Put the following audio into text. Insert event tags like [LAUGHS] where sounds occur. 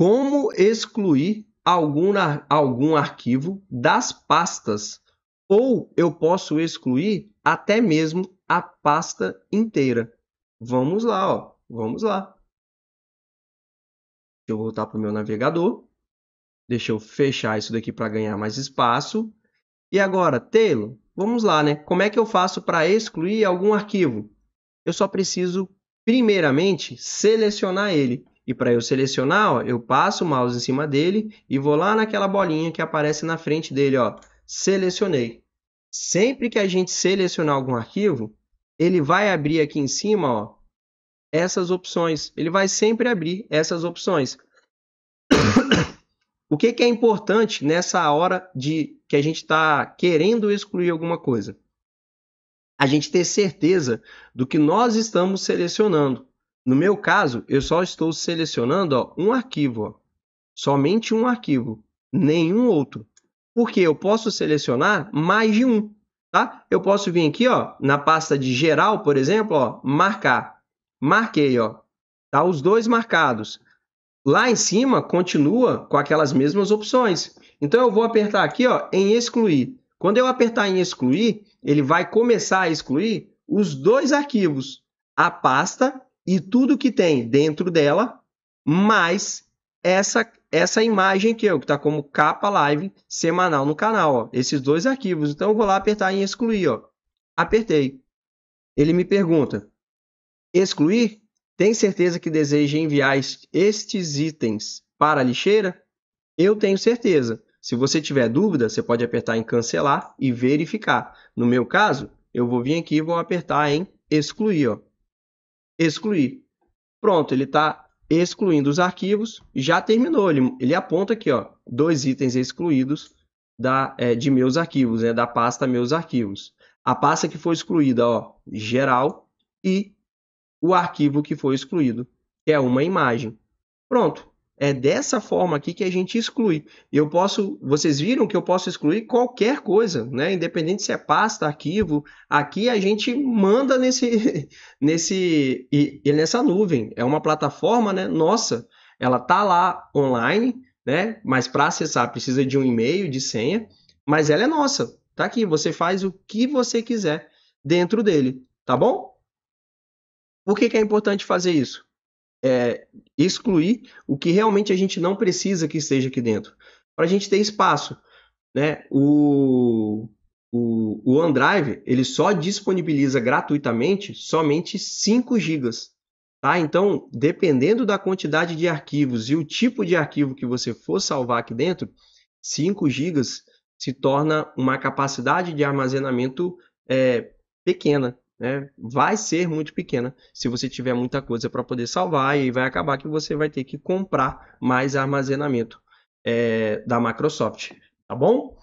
como excluir algum, algum arquivo das pastas, ou eu posso excluir até mesmo a pasta inteira. Vamos lá, ó. vamos lá. Deixa eu voltar para o meu navegador. Deixa eu fechar isso daqui para ganhar mais espaço. E agora, Telo, vamos lá, né? Como é que eu faço para excluir algum arquivo? Eu só preciso, primeiramente, selecionar ele. E para eu selecionar, ó, eu passo o mouse em cima dele e vou lá naquela bolinha que aparece na frente dele, ó, selecionei. Sempre que a gente selecionar algum arquivo, ele vai abrir aqui em cima, ó, essas opções. Ele vai sempre abrir essas opções. [COUGHS] o que, que é importante nessa hora de que a gente está querendo excluir alguma coisa? A gente ter certeza do que nós estamos selecionando. No meu caso, eu só estou selecionando ó, um arquivo, ó. somente um arquivo, nenhum outro. Porque eu posso selecionar mais de um, tá? Eu posso vir aqui, ó, na pasta de geral, por exemplo, ó, marcar. Marquei, ó. Tá os dois marcados. Lá em cima continua com aquelas mesmas opções. Então eu vou apertar aqui, ó, em excluir. Quando eu apertar em excluir, ele vai começar a excluir os dois arquivos, a pasta e tudo que tem dentro dela, mais essa essa imagem aqui, ó, que está como capa live semanal no canal, ó, esses dois arquivos. Então eu vou lá apertar em excluir, ó. Apertei. Ele me pergunta: excluir? Tem certeza que deseja enviar estes itens para a lixeira? Eu tenho certeza. Se você tiver dúvida, você pode apertar em cancelar e verificar. No meu caso, eu vou vir aqui e vou apertar em excluir, ó excluir. Pronto, ele está excluindo os arquivos, já terminou. Ele, ele aponta aqui, ó, dois itens excluídos da, é, de meus arquivos, né, da pasta meus arquivos. A pasta que foi excluída, ó, geral, e o arquivo que foi excluído, que é uma imagem. Pronto, é dessa forma aqui que a gente exclui. eu posso, vocês viram que eu posso excluir qualquer coisa, né? Independente se é pasta, arquivo, aqui a gente manda nesse [LAUGHS] nesse e, e nessa nuvem. É uma plataforma, né, nossa. Ela tá lá online, né? Mas para acessar precisa de um e-mail, de senha, mas ela é nossa. Tá aqui, você faz o que você quiser dentro dele, tá bom? Por que, que é importante fazer isso? é, excluir o que realmente a gente não precisa que esteja aqui dentro, para a gente ter espaço. Né? O, o, o OneDrive ele só disponibiliza gratuitamente somente 5 GB. Tá? Então, dependendo da quantidade de arquivos e o tipo de arquivo que você for salvar aqui dentro, 5 GB se torna uma capacidade de armazenamento é, pequena né, vai ser muito pequena se você tiver muita coisa para poder salvar e vai acabar que você vai ter que comprar mais armazenamento é, da Microsoft, tá bom?